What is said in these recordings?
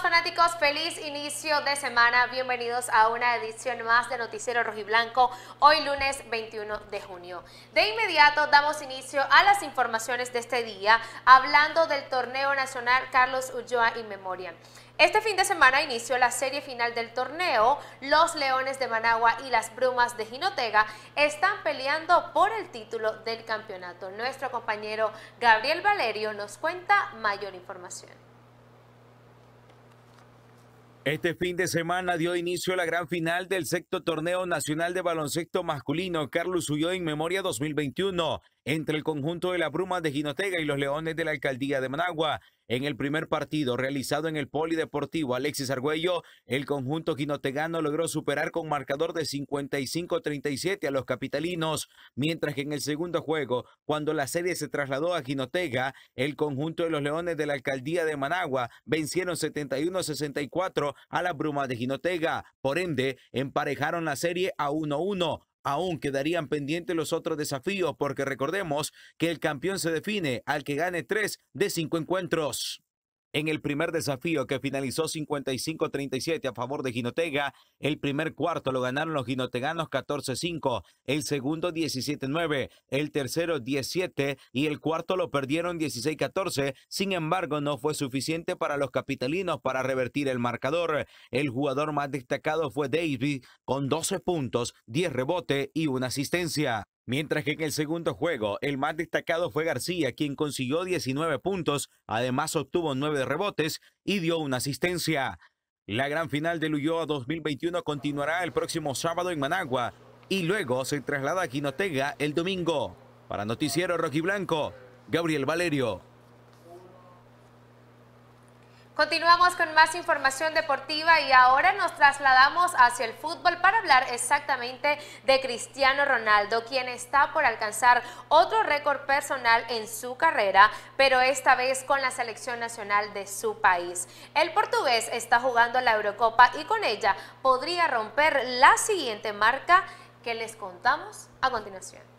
fanáticos, feliz inicio de semana. Bienvenidos a una edición más de Noticiero Blanco. hoy lunes 21 de junio. De inmediato damos inicio a las informaciones de este día, hablando del torneo nacional Carlos Ulloa y Memoria. Este fin de semana inició la serie final del torneo. Los Leones de Managua y las Brumas de Jinotega están peleando por el título del campeonato. Nuestro compañero Gabriel Valerio nos cuenta mayor información. Este fin de semana dio inicio a la gran final del sexto torneo nacional de baloncesto masculino Carlos Ulloa en Memoria 2021, entre el conjunto de la Bruma de Ginotega y los Leones de la Alcaldía de Managua. En el primer partido realizado en el Polideportivo Alexis Argüello, el conjunto ginotegano logró superar con marcador de 55-37 a los capitalinos, mientras que en el segundo juego, cuando la serie se trasladó a Ginotega, el conjunto de los Leones de la Alcaldía de Managua vencieron 71-64 a la Bruma de Ginotega. Por ende, emparejaron la serie a 1-1. Aún quedarían pendientes los otros desafíos porque recordemos que el campeón se define al que gane tres de cinco encuentros en el primer desafío que finalizó 55-37 a favor de Ginotega. El primer cuarto lo ganaron los ginoteganos 14-5, el segundo 17-9, el tercero 17 y el cuarto lo perdieron 16-14. Sin embargo, no fue suficiente para los capitalinos para revertir el marcador. El jugador más destacado fue David con 12 puntos, 10 rebote y una asistencia. Mientras que en el segundo juego, el más destacado fue García, quien consiguió 19 puntos, además obtuvo 9 rebotes y dio una asistencia. La gran final del Ulloa 2021 continuará el próximo sábado en Managua y luego se traslada a Quinotega el domingo. Para Noticiero Roquiblanco, Blanco, Gabriel Valerio. Continuamos con más información deportiva y ahora nos trasladamos hacia el fútbol para hablar exactamente de Cristiano Ronaldo, quien está por alcanzar otro récord personal en su carrera, pero esta vez con la selección nacional de su país. El portugués está jugando la Eurocopa y con ella podría romper la siguiente marca que les contamos a continuación.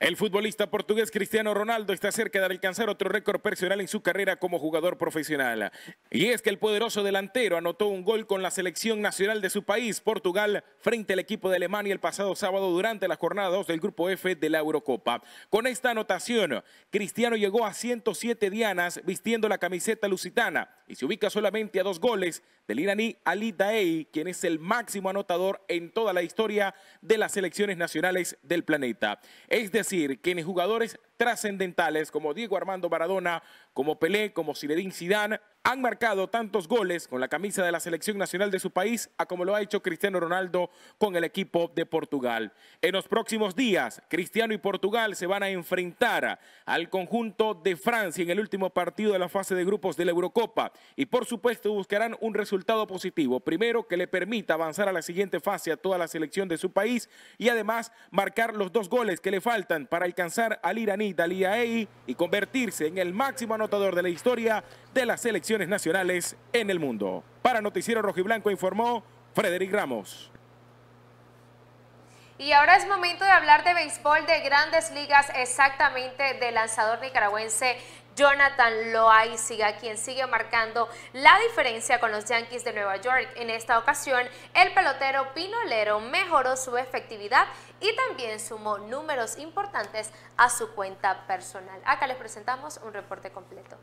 El futbolista portugués Cristiano Ronaldo está cerca de alcanzar otro récord personal en su carrera como jugador profesional. Y es que el poderoso delantero anotó un gol con la selección nacional de su país, Portugal, frente al equipo de Alemania el pasado sábado durante las jornadas del Grupo F de la Eurocopa. Con esta anotación, Cristiano llegó a 107 dianas vistiendo la camiseta lusitana y se ubica solamente a dos goles del iraní Ali Daei, quien es el máximo anotador en toda la historia de las selecciones nacionales del planeta. Es decir, quienes jugadores trascendentales como Diego Armando Maradona, como Pelé, como Zinedine Zidane, han marcado tantos goles con la camisa de la selección nacional de su país a como lo ha hecho Cristiano Ronaldo con el equipo de Portugal. En los próximos días, Cristiano y Portugal se van a enfrentar al conjunto de Francia en el último partido de la fase de grupos de la Eurocopa y por supuesto buscarán un resultado positivo, primero que le permita avanzar a la siguiente fase a toda la selección de su país y además marcar los dos goles que le faltan para alcanzar al iraní Italia y convertirse en el máximo anotador de la historia de las selecciones nacionales en el mundo. Para Noticiero Rojiblanco informó Frederic Ramos. Y ahora es momento de hablar de béisbol de grandes ligas, exactamente del lanzador nicaragüense Jonathan Loaiziga, quien sigue marcando la diferencia con los Yankees de Nueva York. En esta ocasión, el pelotero pinolero mejoró su efectividad y también sumó números importantes a su cuenta personal. Acá les presentamos un reporte completo.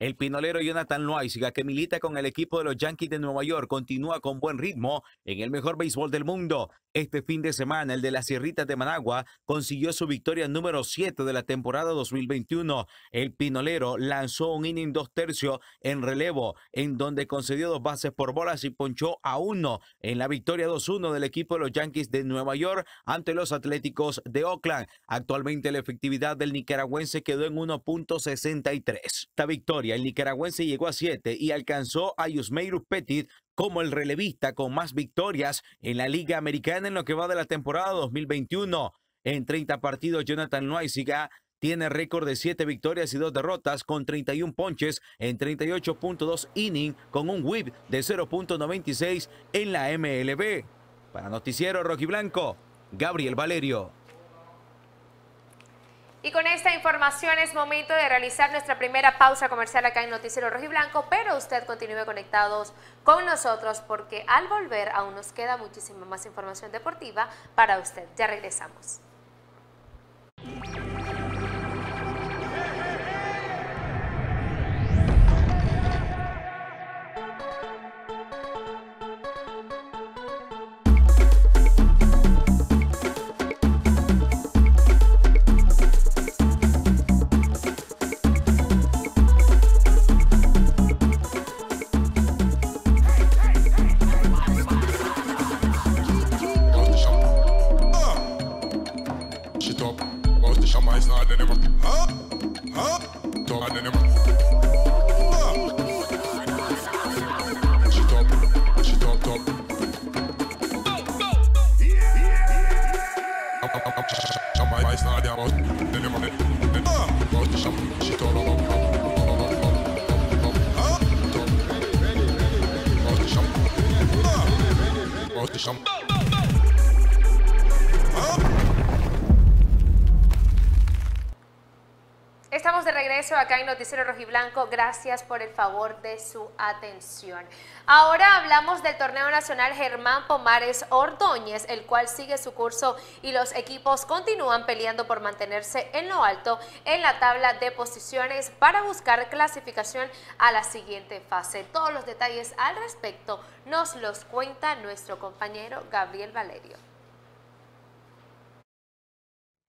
El pinolero Jonathan Loaiziga, que milita con el equipo de los Yankees de Nueva York, continúa con buen ritmo en el mejor béisbol del mundo. Este fin de semana, el de las Sierritas de Managua consiguió su victoria número 7 de la temporada 2021. El pinolero lanzó un inning dos tercios en relevo, en donde concedió dos bases por bolas y ponchó a uno en la victoria 2-1 del equipo de los Yankees de Nueva York ante los Atléticos de Oakland. Actualmente, la efectividad del nicaragüense quedó en 1.63. Esta victoria el nicaragüense llegó a siete y alcanzó a Yusmeiru Petit como el relevista con más victorias en la Liga Americana en lo que va de la temporada 2021. En 30 partidos, Jonathan Noisiga tiene récord de 7 victorias y 2 derrotas con 31 ponches en 38.2 innings con un whip de 0.96 en la MLB. Para Noticiero Rocky Blanco, Gabriel Valerio. Y con esta información es momento de realizar nuestra primera pausa comercial acá en Noticiero Rojo y Blanco, pero usted continúe conectados con nosotros porque al volver aún nos queda muchísima más información deportiva para usted. Ya regresamos. Eu te chamo. Eso, acá en Noticiero Rojiblanco. Gracias por el favor de su atención. Ahora hablamos del torneo nacional Germán Pomares Ordóñez, el cual sigue su curso y los equipos continúan peleando por mantenerse en lo alto en la tabla de posiciones para buscar clasificación a la siguiente fase. Todos los detalles al respecto nos los cuenta nuestro compañero Gabriel Valerio.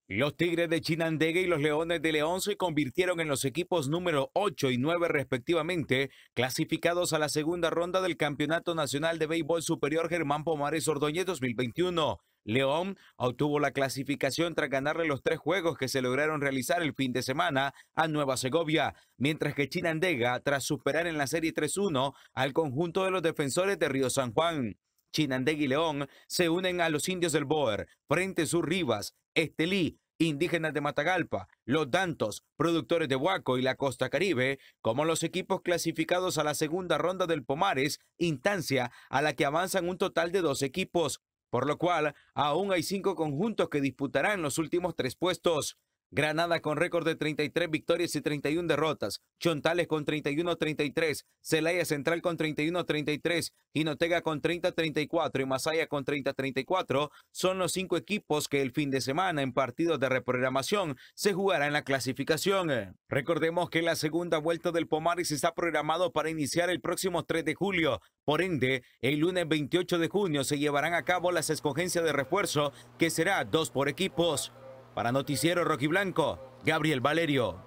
Los Tigres de Chinandega y los Leones de León se convirtieron en los equipos número 8 y 9 respectivamente, clasificados a la segunda ronda del Campeonato Nacional de Béisbol Superior Germán Pomares Ordóñez 2021. León obtuvo la clasificación tras ganarle los tres juegos que se lograron realizar el fin de semana a Nueva Segovia, mientras que Chinandega, tras superar en la serie 3-1 al conjunto de los defensores de Río San Juan. Chinandegui León se unen a los indios del Boer, Frente Sur Rivas, Estelí, indígenas de Matagalpa, los Dantos, productores de Huaco y la Costa Caribe, como los equipos clasificados a la segunda ronda del Pomares, instancia a la que avanzan un total de dos equipos, por lo cual aún hay cinco conjuntos que disputarán los últimos tres puestos. Granada con récord de 33 victorias y 31 derrotas, Chontales con 31-33, Celaya Central con 31-33, Jinotega con 30-34 y Masaya con 30-34 son los cinco equipos que el fin de semana en partidos de reprogramación se jugará en la clasificación. Recordemos que la segunda vuelta del Pomares está programado para iniciar el próximo 3 de julio, por ende, el lunes 28 de junio se llevarán a cabo las escogencias de refuerzo, que será dos por equipos. Para Noticiero Rojiblanco, Gabriel Valerio.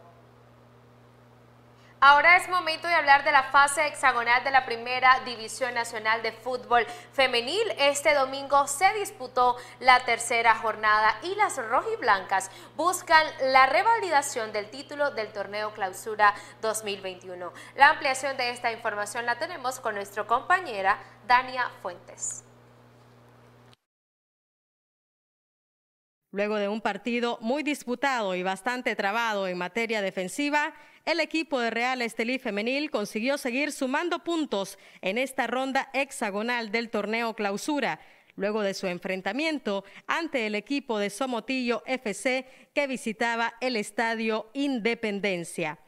Ahora es momento de hablar de la fase hexagonal de la Primera División Nacional de Fútbol Femenil. Este domingo se disputó la tercera jornada y las rojiblancas buscan la revalidación del título del torneo Clausura 2021. La ampliación de esta información la tenemos con nuestra compañera Dania Fuentes. Luego de un partido muy disputado y bastante trabado en materia defensiva, el equipo de Real Estelí Femenil consiguió seguir sumando puntos en esta ronda hexagonal del torneo clausura, luego de su enfrentamiento ante el equipo de Somotillo FC que visitaba el Estadio Independencia.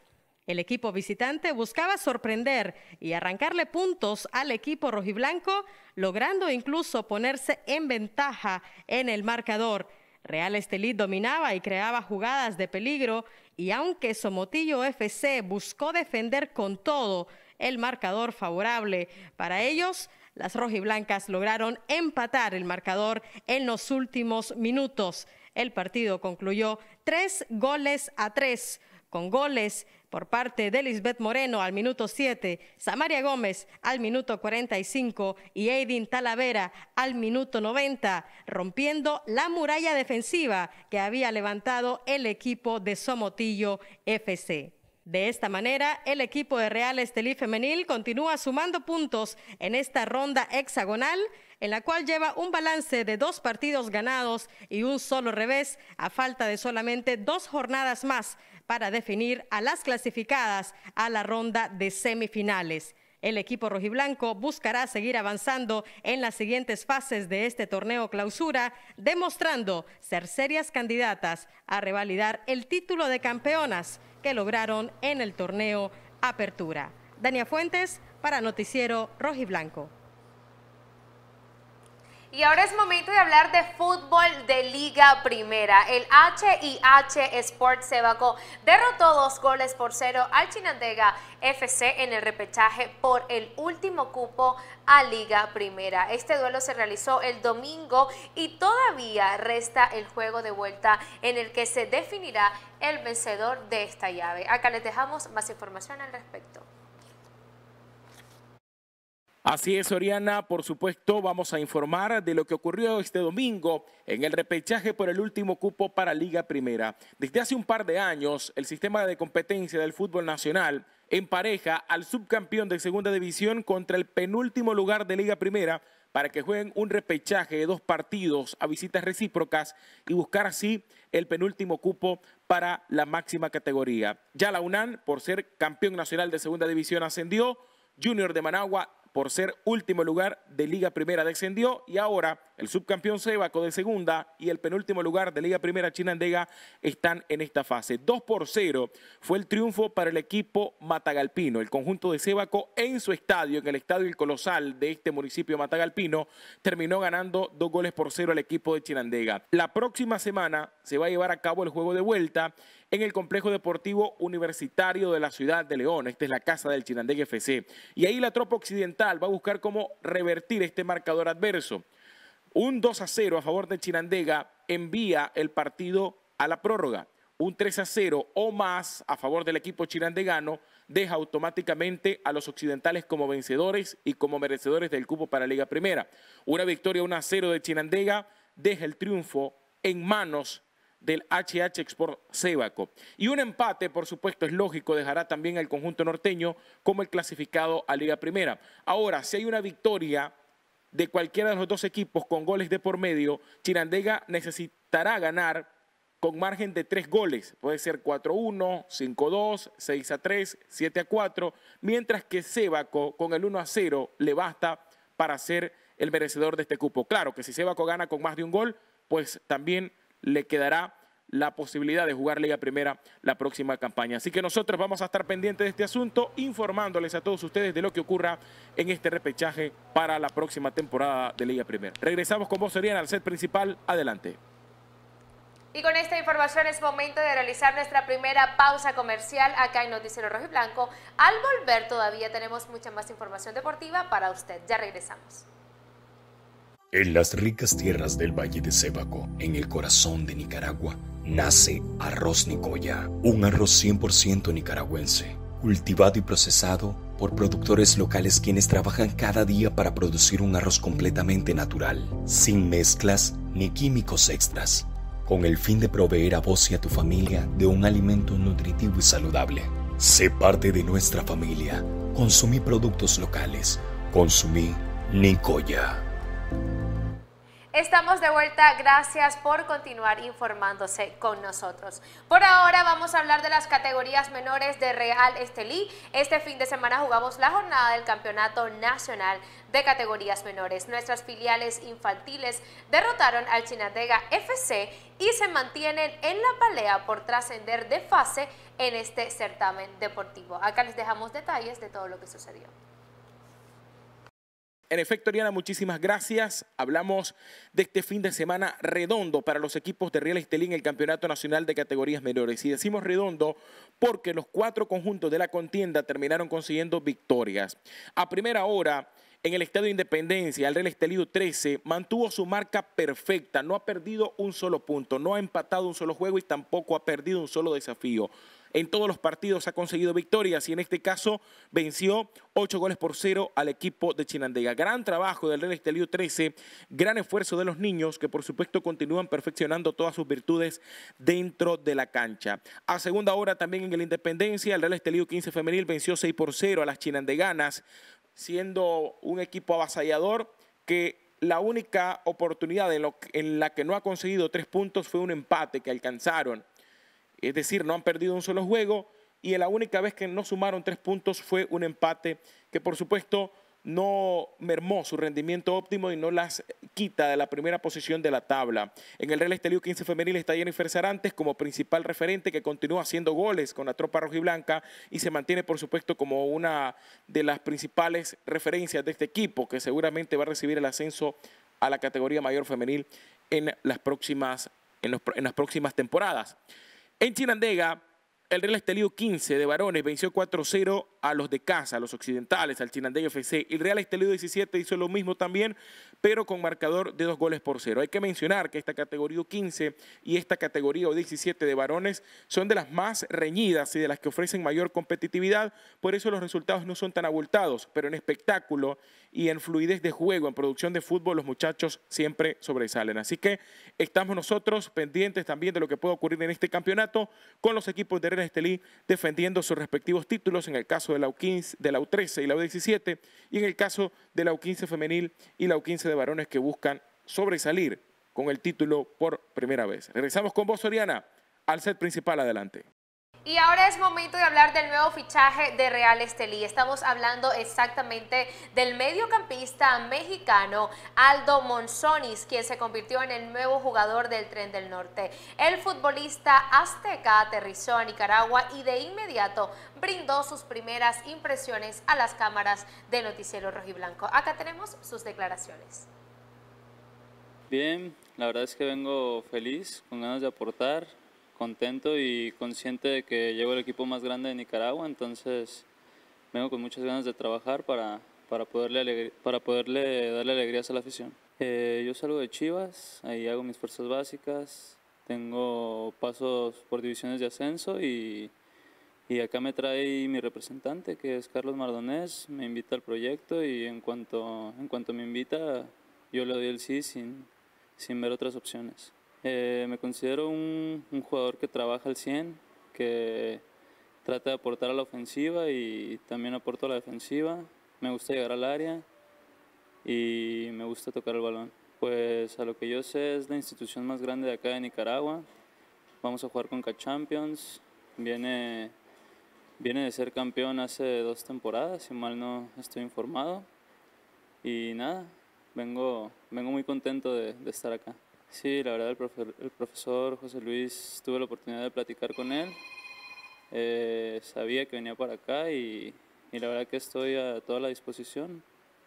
El equipo visitante buscaba sorprender y arrancarle puntos al equipo rojiblanco, logrando incluso ponerse en ventaja en el marcador. Real Estelí dominaba y creaba jugadas de peligro y aunque Somotillo FC buscó defender con todo el marcador favorable para ellos, las rojiblancas lograron empatar el marcador en los últimos minutos. El partido concluyó tres goles a tres con goles por parte de Lisbeth Moreno al minuto 7, Samaria Gómez al minuto 45 y Aidin Talavera al minuto 90, rompiendo la muralla defensiva que había levantado el equipo de Somotillo FC. De esta manera, el equipo de Real Estelí Femenil continúa sumando puntos en esta ronda hexagonal en la cual lleva un balance de dos partidos ganados y un solo revés, a falta de solamente dos jornadas más para definir a las clasificadas a la ronda de semifinales. El equipo rojiblanco buscará seguir avanzando en las siguientes fases de este torneo clausura, demostrando ser serias candidatas a revalidar el título de campeonas que lograron en el torneo Apertura. Dania Fuentes para Noticiero Rojiblanco. Y ahora es momento de hablar de fútbol de Liga Primera. El HIH Sport Sebaco derrotó dos goles por cero al Chinandega FC en el repechaje por el último cupo a Liga Primera. Este duelo se realizó el domingo y todavía resta el juego de vuelta en el que se definirá el vencedor de esta llave. Acá les dejamos más información al respecto. Así es, Oriana, por supuesto, vamos a informar de lo que ocurrió este domingo en el repechaje por el último cupo para Liga Primera. Desde hace un par de años, el sistema de competencia del fútbol nacional empareja al subcampeón de Segunda División contra el penúltimo lugar de Liga Primera para que jueguen un repechaje de dos partidos a visitas recíprocas y buscar así el penúltimo cupo para la máxima categoría. Ya la UNAN, por ser campeón nacional de Segunda División, ascendió. Junior de Managua por ser último lugar de Liga Primera descendió y ahora el subcampeón Sebaco de segunda y el penúltimo lugar de Liga Primera Chinandega están en esta fase. 2 por 0 fue el triunfo para el equipo matagalpino. El conjunto de Sebaco en su estadio, en el estadio El Colosal de este municipio matagalpino, terminó ganando dos goles por cero al equipo de Chinandega. La próxima semana se va a llevar a cabo el juego de vuelta en el Complejo Deportivo Universitario de la Ciudad de León. Esta es la casa del Chinandega FC. Y ahí la tropa occidental va a buscar cómo revertir este marcador adverso. Un 2 a 0 a favor de Chirandega envía el partido a la prórroga. Un 3 a 0 o más a favor del equipo chirandegano deja automáticamente a los occidentales como vencedores y como merecedores del cupo para Liga Primera. Una victoria 1 a 0 de Chirandega deja el triunfo en manos del HH Export Cebaco. Y un empate, por supuesto, es lógico, dejará también al conjunto norteño como el clasificado a Liga Primera. Ahora, si hay una victoria de cualquiera de los dos equipos con goles de por medio, Chirandega necesitará ganar con margen de tres goles. Puede ser 4-1, 5-2, 6-3, 7-4, mientras que Sebaco con el 1-0 le basta para ser el merecedor de este cupo. Claro que si Sebaco gana con más de un gol, pues también le quedará la posibilidad de jugar Liga Primera la próxima campaña. Así que nosotros vamos a estar pendientes de este asunto, informándoles a todos ustedes de lo que ocurra en este repechaje para la próxima temporada de Liga Primera. Regresamos con vos, serían al set principal. Adelante. Y con esta información es momento de realizar nuestra primera pausa comercial acá en Noticiero Rojo y Blanco. Al volver todavía tenemos mucha más información deportiva para usted. Ya regresamos. En las ricas tierras del Valle de Sébaco, en el corazón de Nicaragua, nace Arroz Nicoya, un arroz 100% nicaragüense, cultivado y procesado por productores locales quienes trabajan cada día para producir un arroz completamente natural, sin mezclas ni químicos extras, con el fin de proveer a vos y a tu familia de un alimento nutritivo y saludable. Sé parte de nuestra familia, consumí productos locales, consumí Nicoya. Estamos de vuelta, gracias por continuar informándose con nosotros. Por ahora vamos a hablar de las categorías menores de Real Estelí. Este fin de semana jugamos la jornada del Campeonato Nacional de Categorías Menores. Nuestras filiales infantiles derrotaron al Chinatega FC y se mantienen en la pelea por trascender de fase en este certamen deportivo. Acá les dejamos detalles de todo lo que sucedió. En efecto, Ariana, muchísimas gracias. Hablamos de este fin de semana redondo para los equipos de Real Estelí en el Campeonato Nacional de Categorías Menores. Y decimos redondo porque los cuatro conjuntos de la contienda terminaron consiguiendo victorias. A primera hora, en el Estadio Independencia, el Real Estelí 13 mantuvo su marca perfecta. No ha perdido un solo punto, no ha empatado un solo juego y tampoco ha perdido un solo desafío. En todos los partidos ha conseguido victorias y en este caso venció 8 goles por 0 al equipo de Chinandega. Gran trabajo del Real Estelio 13, gran esfuerzo de los niños que por supuesto continúan perfeccionando todas sus virtudes dentro de la cancha. A segunda hora también en el Independencia, el Real Estelio 15 femenil venció 6 por 0 a las Chinandeganas, siendo un equipo avasallador que la única oportunidad en, en, la que no ha conseguido tres puntos fue un empate que alcanzaron es decir, no han perdido un solo juego y la única vez que no sumaron tres puntos fue un empate que por supuesto no mermó su rendimiento óptimo y no las quita de la primera posición de la tabla. En el Real Estelio 15 femenil está Jennifer Sarantes como principal referente que continúa haciendo goles con la tropa rojiblanca y se mantiene por supuesto como una de las principales referencias de este equipo que seguramente va a recibir el ascenso a la categoría mayor femenil en las próximas, en las próximas temporadas. En Chinandega, el Real Estelí 15 de varones venció 4-0 a los de casa, a los occidentales, al Chinandega FC. El Real Estelí 17 hizo lo mismo también pero con marcador de dos goles por cero. Hay que mencionar que esta categoría u 15 y esta categoría u 17 de varones son de las más reñidas y de las que ofrecen mayor competitividad, por eso los resultados no son tan abultados, pero en espectáculo y en fluidez de juego, en producción de fútbol, los muchachos siempre sobresalen. Así que estamos nosotros pendientes también de lo que pueda ocurrir en este campeonato con los equipos de Real Estelí defendiendo sus respectivos títulos, en el caso de la U15, de la U13 y la U17, y en el caso de la U15 femenil y la U15 de varones que buscan sobresalir con el título por primera vez. Regresamos con vos, Soriana, al set principal adelante. Y ahora es momento de hablar del nuevo fichaje de Real Estelí. Estamos hablando exactamente del mediocampista mexicano Aldo Monzonis, quien se convirtió en el nuevo jugador del Tren del Norte. El futbolista azteca aterrizó a Nicaragua y de inmediato brindó sus primeras impresiones a las cámaras de Noticiero Rojiblanco. Acá tenemos sus declaraciones. Bien, la verdad es que vengo feliz, con ganas de aportar, contento y consciente de que llevo el equipo más grande de Nicaragua, entonces vengo con muchas ganas de trabajar para, para, poderle, para poderle darle alegrías a la afición. Eh, yo salgo de Chivas, ahí hago mis fuerzas básicas, tengo pasos por divisiones de ascenso y, y acá me trae mi representante, que es Carlos Mardonés, me invita al proyecto y en cuanto, en cuanto me invita, yo le doy el sí sin, sin ver otras opciones. Eh, me considero un, jugador que trabaja al 100, que trata de aportar a la ofensiva y también aporto a la defensiva. Me gusta llegar al área y me gusta tocar el balón. Pues a lo que yo sé es la institución más grande de acá de Nicaragua. Vamos a jugar con K-Champions. Viene, viene de ser campeón hace dos temporadas, si mal no estoy informado. Y nada, vengo, vengo muy contento de estar acá. Sí, la verdad el profesor, José Luis tuve la oportunidad de platicar con él. Eh, sabía que venía para acá y, la verdad que estoy a toda la disposición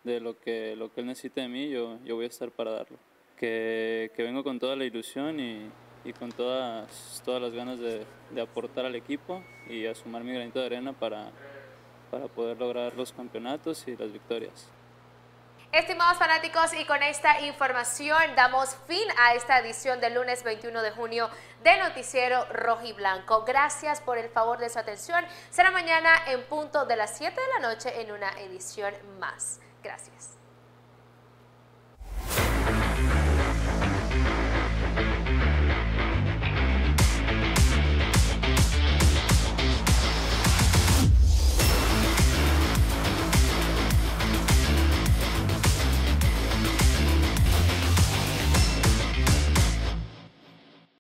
de lo que, lo que él necesite de mí, yo, voy a estar para darlo. Que, vengo con toda la ilusión y, con todas, todas las ganas de, aportar al equipo y a sumar mi granito de arena para poder lograr los campeonatos y las victorias. Estimados fanáticos, y con esta información damos fin a esta edición del lunes 21 de junio de Noticiero Rojo y Blanco. Gracias por el favor de su atención. Será mañana en punto de las 7 de la noche en una edición más. Gracias.